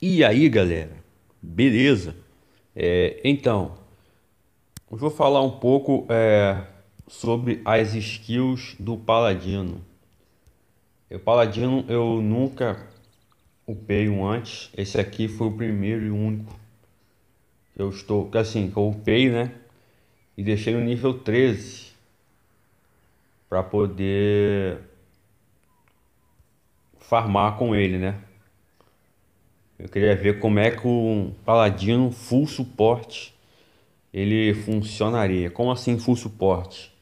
E aí, galera? Beleza? É, então, eu vou falar um pouco é, sobre as skills do Paladino. É, o Paladino eu nunca upei um antes. Esse aqui foi o primeiro e único que eu estou, assim, que eu upei, né? E deixei no nível 13 para poder farmar com ele, né? Eu queria ver como é que o Paladino full suporte ele funcionaria. Como assim full suporte?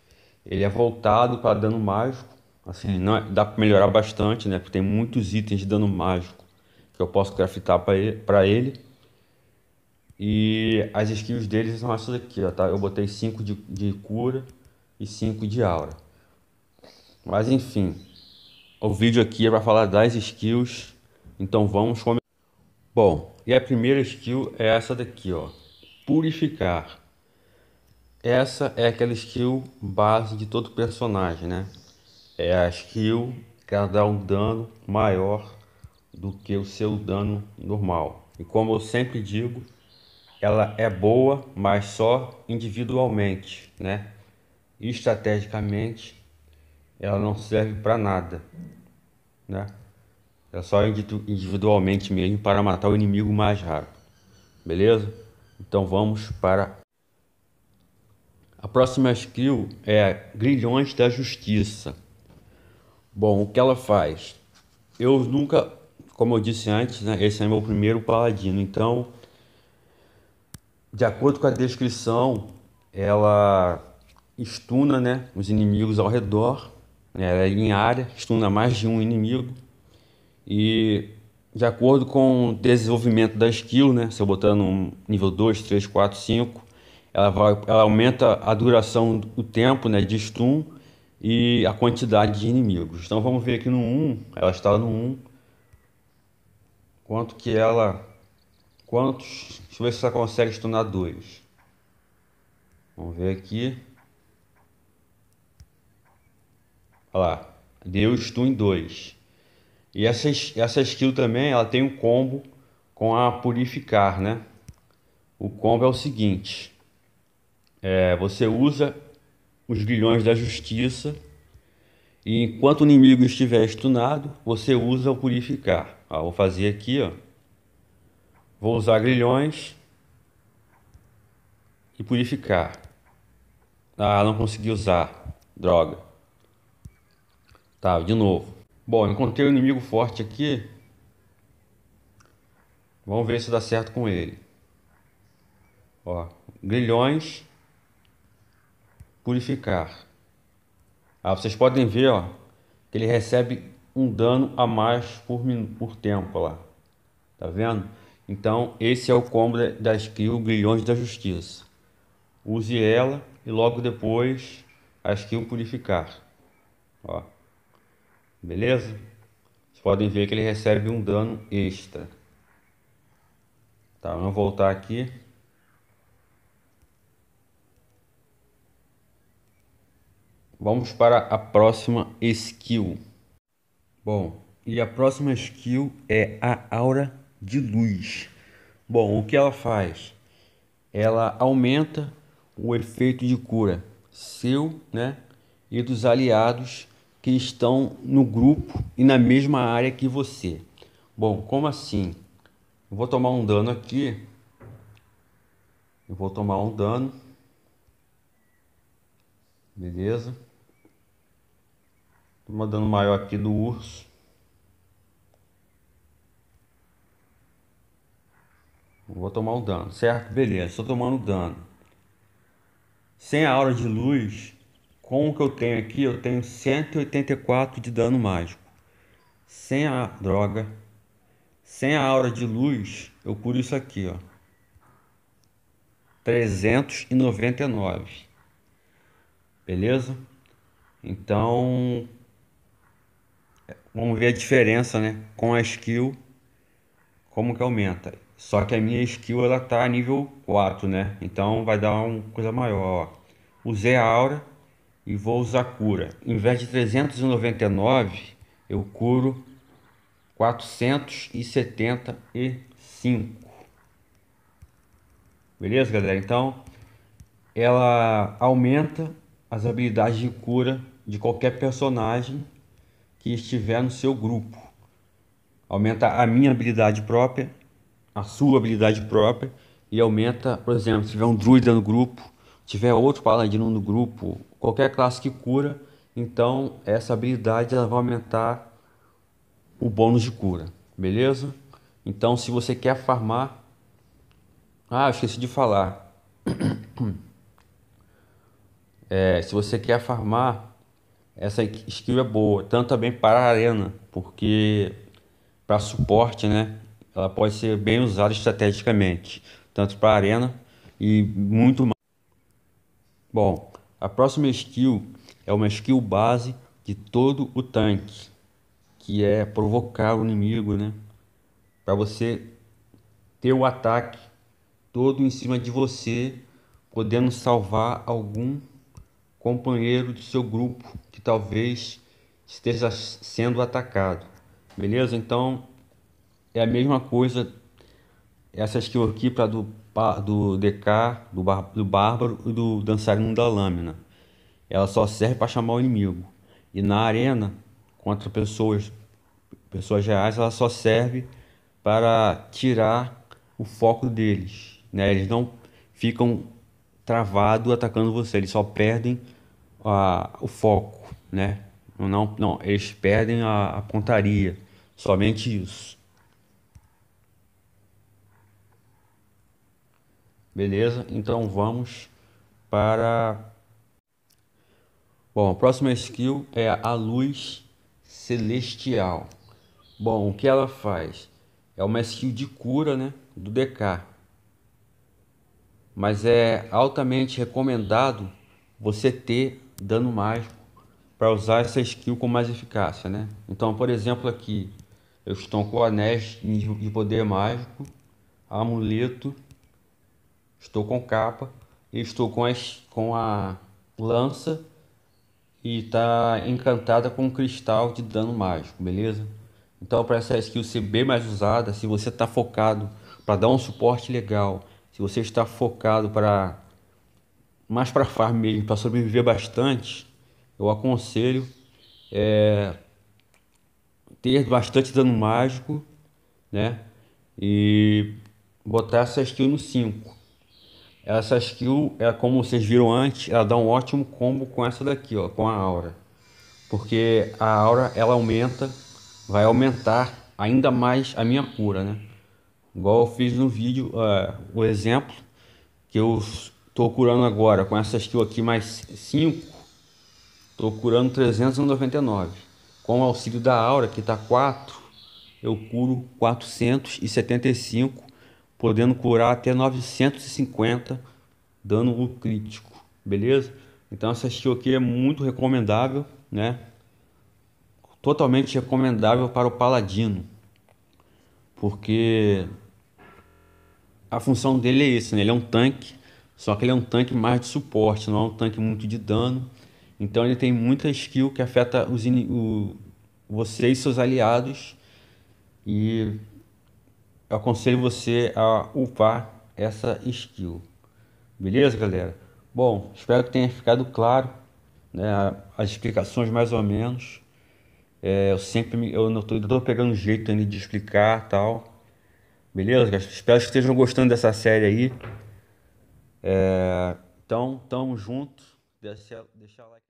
Ele é voltado para dano mágico, assim, não é, dá para melhorar bastante, né? Porque tem muitos itens de dano mágico que eu posso craftar para ele, ele. E as skills deles são essas aqui, ó, tá? Eu botei 5 de, de cura e 5 de aura. Mas enfim, o vídeo aqui é para falar das skills, então vamos começar. Bom, e a primeira skill é essa daqui, ó, purificar. Essa é aquela skill base de todo personagem, né? É a skill que ela dá um dano maior do que o seu dano normal. E como eu sempre digo, ela é boa, mas só individualmente, né? Estrategicamente, ela não serve para nada, né? É só individualmente mesmo para matar o inimigo mais rápido. Beleza? Então vamos para a próxima skill é Grilhões da Justiça. Bom, o que ela faz? Eu nunca, como eu disse antes, né, esse é meu primeiro paladino, então de acordo com a descrição, ela estuna né, os inimigos ao redor, né, ela é em área, estuna mais de um inimigo e de acordo com o desenvolvimento da skill, né, se eu botar no nível 2, 3, 4, 5, ela, vai, ela aumenta a duração, do tempo né, de stun e a quantidade de inimigos. Então vamos ver aqui no 1, ela está no 1, quanto que ela, quantos, deixa eu ver se ela consegue stunar 2. Vamos ver aqui. Olha lá, deu stun 2. E essa, essa skill também, ela tem um combo com a purificar, né? O combo é o seguinte: é, você usa os grilhões da justiça e enquanto o inimigo estiver estunado você usa o purificar. Ó, vou fazer aqui, ó. Vou usar grilhões e purificar. Ah, não consegui usar. Droga. Tá, de novo. Bom, encontrei um inimigo forte aqui. Vamos ver se dá certo com ele. Ó, grilhões. Purificar. Ah, vocês podem ver, ó, que ele recebe um dano a mais por, por tempo lá. Tá vendo? Então, esse é o combo da skill Grilhões da Justiça. Use ela e logo depois a skill Purificar. Ó. Beleza? Vocês podem ver que ele recebe um dano extra. Tá, vamos voltar aqui. Vamos para a próxima skill. Bom, e a próxima skill é a aura de luz. Bom, o que ela faz? Ela aumenta o efeito de cura seu, né, e dos aliados que estão no grupo e na mesma área que você. Bom, como assim? Eu vou tomar um dano aqui. Eu vou tomar um dano. Beleza? Tô dano maior aqui do urso. Vou tomar um dano, certo? Beleza, estou tomando dano. Sem a aura de luz, com o que eu tenho aqui, eu tenho 184 de dano mágico. Sem a droga, sem a aura de luz, eu curo isso aqui, ó. 399. Beleza? Então, vamos ver a diferença, né? Com a skill, como que aumenta. Só que a minha skill, ela tá nível 4, né? Então, vai dar uma coisa maior, ó. Usei a aura, e vou usar cura. Em vez de 399, eu curo 475. Beleza, galera? Então, ela aumenta as habilidades de cura de qualquer personagem que estiver no seu grupo. Aumenta a minha habilidade própria, a sua habilidade própria e aumenta, por exemplo, se tiver um druida no grupo, tiver outro paladino no grupo, qualquer classe que cura, então essa habilidade ela vai aumentar o bônus de cura, beleza? Então se você quer farmar, ah, esqueci de falar. É, se você quer farmar, essa skill é boa, tanto também para a arena, porque para suporte, né? Ela pode ser bem usada estrategicamente, tanto para a arena e muito mais. Bom, a próxima skill é uma skill base de todo o tanque, que é provocar o inimigo, né? Para você ter o ataque todo em cima de você, podendo salvar algum companheiro do seu grupo que talvez esteja sendo atacado. Beleza? Então é a mesma coisa essas que eu aqui para do, do DK, do, bar, do Bárbaro e do Dançarino da Lâmina. Ela só serve para chamar o inimigo. E na arena, contra pessoas, pessoas reais, ela só serve para tirar o foco deles. Né? Eles não ficam travados atacando você, eles só perdem a, o foco. Né? Não, não, eles perdem a, a pontaria. Somente isso. Beleza? Então vamos para. Bom, a próxima skill é a luz celestial. Bom, o que ela faz? É uma skill de cura, né? Do DK. Mas é altamente recomendado você ter dano mágico para usar essa skill com mais eficácia, né? Então, por exemplo, aqui eu estou com anéis de poder mágico, amuleto estou com capa, estou com a, com a lança e está encantada com um cristal de dano mágico, beleza? Então para essa skill ser bem mais usada, se você está focado para dar um suporte legal, se você está focado para mais para farm mesmo, para sobreviver bastante, eu aconselho é, ter bastante dano mágico, né? E botar essa skill no 5. Essa skill, é, como vocês viram antes, ela dá um ótimo combo com essa daqui, ó, com a aura. Porque a aura, ela aumenta, vai aumentar ainda mais a minha cura, né? Igual eu fiz no vídeo, uh, o exemplo, que eu tô curando agora com essa skill aqui mais 5, tô curando 399. Com o auxílio da aura, que tá 4, eu curo 475 podendo curar até 950 dano crítico, beleza? Então essa skill aqui é muito recomendável, né? Totalmente recomendável para o paladino, porque a função dele é isso, né? Ele é um tanque, só que ele é um tanque mais de suporte, não é um tanque muito de dano. Então ele tem muita skill que afeta os o... você e seus aliados e eu aconselho você a upar essa skill. Beleza, galera? Bom, espero que tenha ficado claro né, as explicações mais ou menos. É, eu sempre me, eu não tô, pegando jeito ainda de explicar tal. Beleza? Espero que estejam gostando dessa série aí. É, então, tamo junto. Deixa, deixa like.